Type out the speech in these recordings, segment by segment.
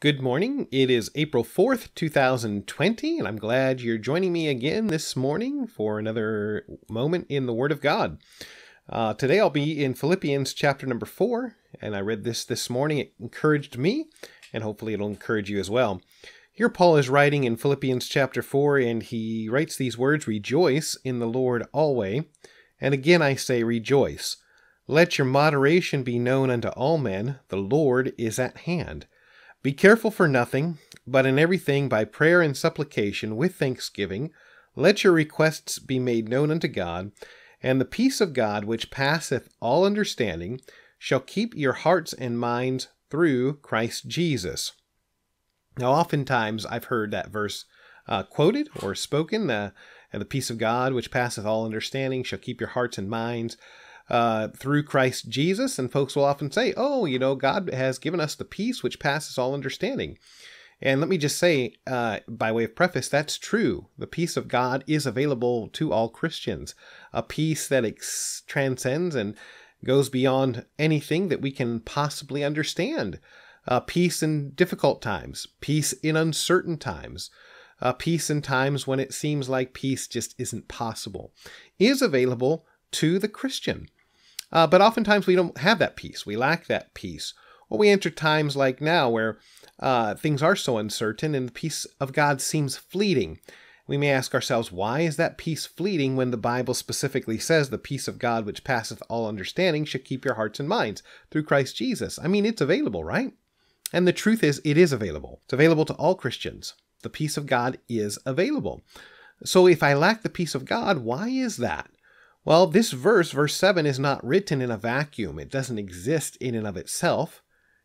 Good morning. It is April 4th, 2020, and I'm glad you're joining me again this morning for another moment in the Word of God. Uh, today I'll be in Philippians chapter number 4, and I read this this morning. It encouraged me, and hopefully it'll encourage you as well. Here Paul is writing in Philippians chapter 4, and he writes these words Rejoice in the Lord always. And again I say, Rejoice. Let your moderation be known unto all men, the Lord is at hand. Be careful for nothing, but in everything by prayer and supplication with thanksgiving, let your requests be made known unto God, and the peace of God which passeth all understanding shall keep your hearts and minds through Christ Jesus. Now, oftentimes I've heard that verse uh, quoted or spoken, uh, and the peace of God which passeth all understanding shall keep your hearts and minds uh, through Christ Jesus. And folks will often say, oh, you know, God has given us the peace which passes all understanding. And let me just say, uh, by way of preface, that's true. The peace of God is available to all Christians, a peace that ex- transcends and goes beyond anything that we can possibly understand. Uh, peace in difficult times, peace in uncertain times, uh, peace in times when it seems like peace just isn't possible, is available to the Christian. Uh, but oftentimes we don't have that peace. We lack that peace. Well, we enter times like now where uh, things are so uncertain and the peace of God seems fleeting. We may ask ourselves, why is that peace fleeting when the Bible specifically says the peace of God which passeth all understanding should keep your hearts and minds through Christ Jesus? I mean, it's available, right? And the truth is, it is available. It's available to all Christians. The peace of God is available. So if I lack the peace of God, why is that? Well, this verse, verse 7, is not written in a vacuum. It doesn't exist in and of itself.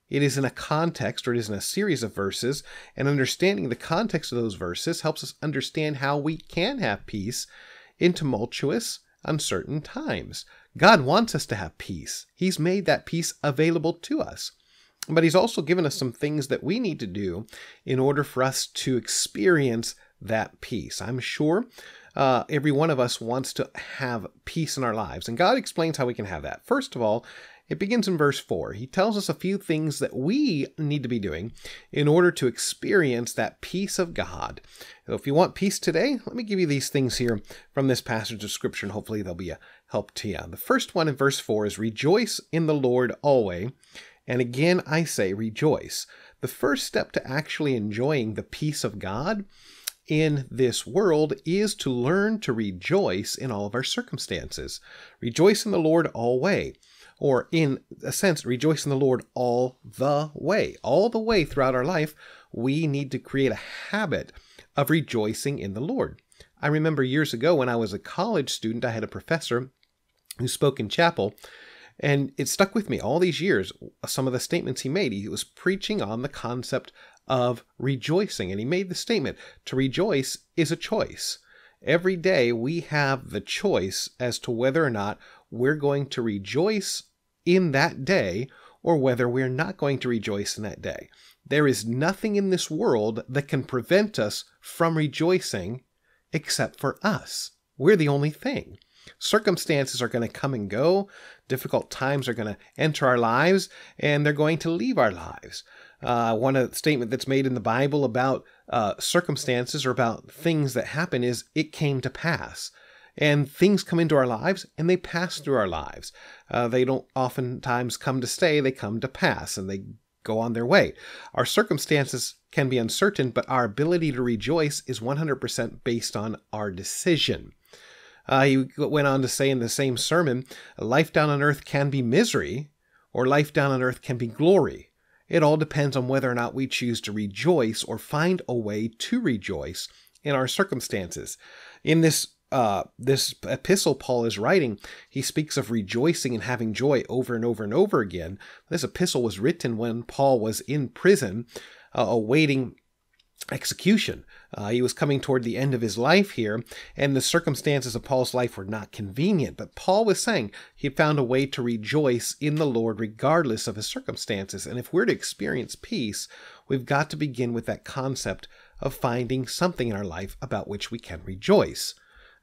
It is in a context or it is in a series of verses, and understanding the context of those verses helps us understand how we can have peace in tumultuous, uncertain times. God wants us to have peace. He's made that peace available to us. But He's also given us some things that we need to do in order for us to experience that peace. I'm sure uh, every one of us wants to have peace in our lives. And God explains how we can have that. First of all, it begins in verse 4. He tells us a few things that we need to be doing in order to experience that peace of God. So if you want peace today, let me give you these things here from this passage of Scripture, and hopefully they'll be a help to you. The first one in verse 4 is Rejoice in the Lord always. And again, I say rejoice. The first step to actually enjoying the peace of God in this world is to learn to rejoice in all of our circumstances. Rejoice in the Lord always or in a sense, rejoice in the Lord all the way. All the way throughout our life, we need to create a habit of rejoicing in the Lord. I remember years ago when I was a college student, I had a professor who spoke in chapel, and it stuck with me all these years, some of the statements he made. He was preaching on the concept of rejoicing. And he made the statement to rejoice is a choice. Every day we have the choice as to whether or not we're going to rejoice in that day or whether we're not going to rejoice in that day. There is nothing in this world that can prevent us from rejoicing except for us. We're the only thing circumstances are going to come and go, difficult times are going to enter our lives, and they're going to leave our lives. Uh, one statement that's made in the Bible about uh, circumstances or about things that happen is it came to pass. And things come into our lives and they pass through our lives. Uh, they don't oftentimes come to stay, they come to pass and they go on their way. Our circumstances can be uncertain, but our ability to rejoice is 100% based on our decision. Uh, he went on to say in the same sermon, life down on earth can be misery, or life down on earth can be glory. It all depends on whether or not we choose to rejoice or find a way to rejoice in our circumstances. In this uh, this epistle Paul is writing, he speaks of rejoicing and having joy over and over and over again. This epistle was written when Paul was in prison, uh, awaiting execution. Uh, he was coming toward the end of his life here, and the circumstances of Paul's life were not convenient. But Paul was saying he found a way to rejoice in the Lord regardless of his circumstances. And if we're to experience peace, we've got to begin with that concept of finding something in our life about which we can rejoice.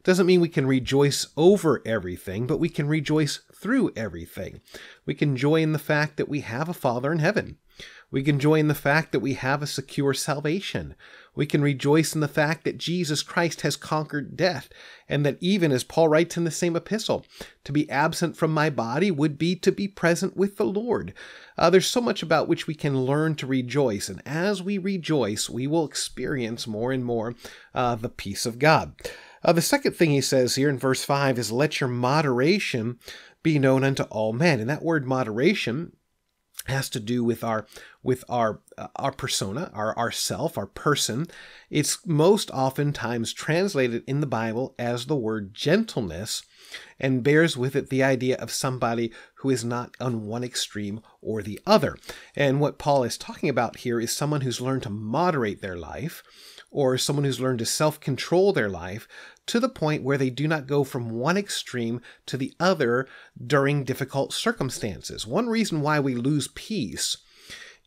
Doesn't mean we can rejoice over everything, but we can rejoice through everything. We can joy in the fact that we have a Father in heaven we can joy in the fact that we have a secure salvation. We can rejoice in the fact that Jesus Christ has conquered death, and that even as Paul writes in the same epistle, to be absent from my body would be to be present with the Lord. Uh, there's so much about which we can learn to rejoice, and as we rejoice, we will experience more and more uh, the peace of God. Uh, the second thing he says here in verse 5 is, Let your moderation be known unto all men. And that word moderation has to do with our with our uh, our persona, our self, our person. It's most oftentimes translated in the Bible as the word gentleness and bears with it the idea of somebody who is not on one extreme or the other. And what Paul is talking about here is someone who's learned to moderate their life or someone who's learned to self control their life to the point where they do not go from one extreme to the other during difficult circumstances. One reason why we lose peace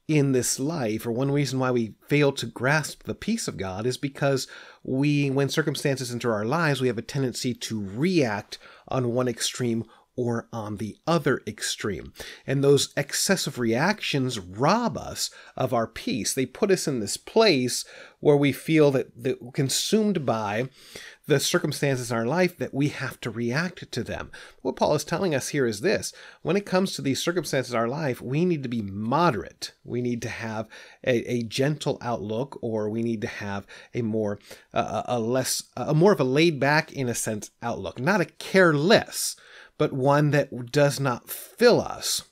in this life, or one reason why we fail to grasp the peace of God, is because we, when circumstances enter our lives, we have a tendency to react on one extreme or on the other extreme. And those excessive reactions rob us of our peace. They put us in this place where we feel that, that consumed by the circumstances in our life that we have to react to them. What Paul is telling us here is this when it comes to these circumstances in our life, we need to be moderate. We need to have a, a gentle outlook, or we need to have a more, uh, a less, a more of a laid back, in a sense, outlook, not a careless but one that does not fill us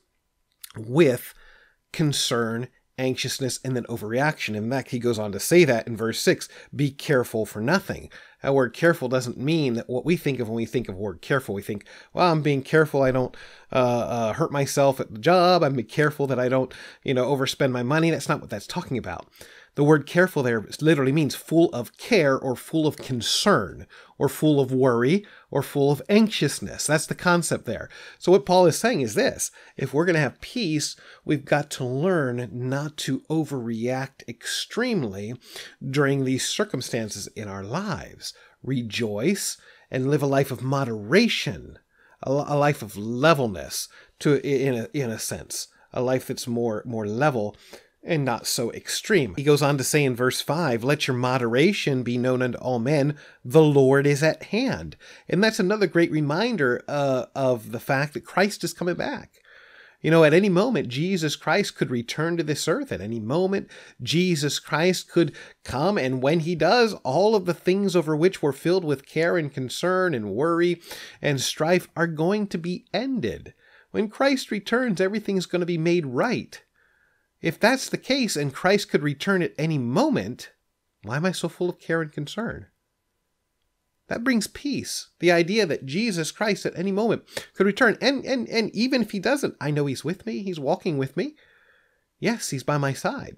with concern, anxiousness, and then overreaction. In fact, he goes on to say that in verse 6 be careful for nothing. That word careful doesn't mean that what we think of when we think of word careful. We think, well, I'm being careful I don't uh, uh, hurt myself at the job. I'm being careful that I don't, you know, overspend my money. That's not what that's talking about. The word careful there literally means full of care or full of concern or full of worry or full of anxiousness. That's the concept there. So, what Paul is saying is this if we're going to have peace, we've got to learn not to overreact extremely during these circumstances in our lives. Rejoice and live a life of moderation, a, life of levelness, to, in, a, in a sense, a life that's more, more level and not so extreme. He goes on to say in verse 5, Let your moderation be known unto all men, the Lord is at hand. And that's another great reminder uh, of the fact that Christ is coming back. You know, at any moment, Jesus Christ could return to this earth. At any moment, Jesus Christ could come. And when he does, all of the things over which we're filled with care and concern and worry and strife are going to be ended. When Christ returns, everything's going to be made right. If that's the case and Christ could return at any moment, why am I so full of care and concern? That brings peace. The idea that Jesus Christ at any moment could return. And, and, and even if he doesn't, I know he's with me. He's walking with me. Yes, he's by my side.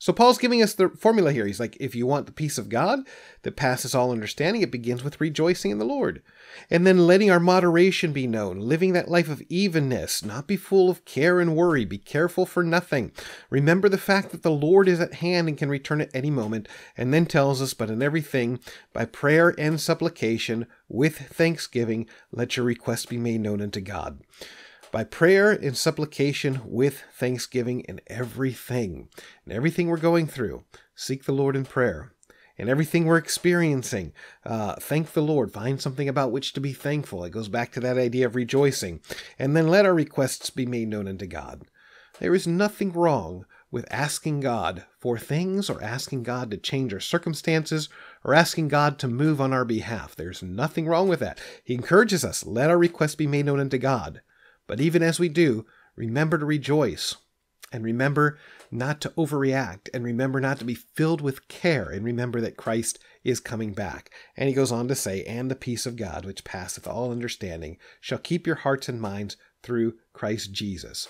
So Paul's giving us the formula here. He's like, if you want the peace of God that passes all understanding, it begins with rejoicing in the Lord. And then letting our moderation be known, living that life of evenness, not be full of care and worry, be careful for nothing. Remember the fact that the Lord is at hand and can return at any moment, and then tells us, but in everything, by prayer and supplication, with thanksgiving, let your requests be made known unto God by prayer and supplication with thanksgiving in everything. In everything we're going through, seek the Lord in prayer. In everything we're experiencing, uh, thank the Lord. Find something about which to be thankful. It goes back to that idea of rejoicing. And then let our requests be made known unto God. There is nothing wrong with asking God for things or asking God to change our circumstances or asking God to move on our behalf. There's nothing wrong with that. He encourages us, let our requests be made known unto God. But even as we do, remember to rejoice and remember not to overreact and remember not to be filled with care and remember that Christ is coming back. And he goes on to say, And the peace of God, which passeth all understanding, shall keep your hearts and minds through Christ Jesus.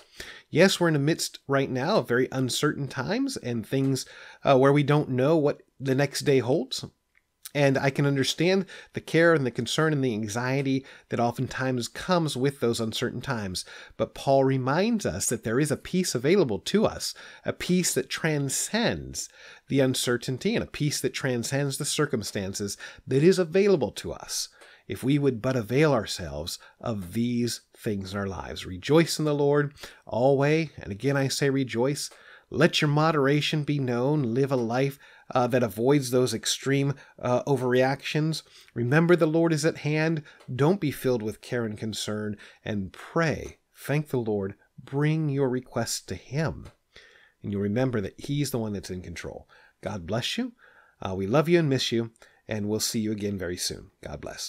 Yes, we're in the midst right now of very uncertain times and things uh, where we don't know what the next day holds. And I can understand the care and the concern and the anxiety that oftentimes comes with those uncertain times. But Paul reminds us that there is a peace available to us, a peace that transcends the uncertainty and a peace that transcends the circumstances that is available to us if we would but avail ourselves of these things in our lives. Rejoice in the Lord always. And again, I say rejoice. Let your moderation be known. Live a life uh, that avoids those extreme uh, overreactions. Remember the Lord is at hand. Don't be filled with care and concern and pray. Thank the Lord. Bring your requests to Him. And you'll remember that He's the one that's in control. God bless you. Uh, we love you and miss you. And we'll see you again very soon. God bless.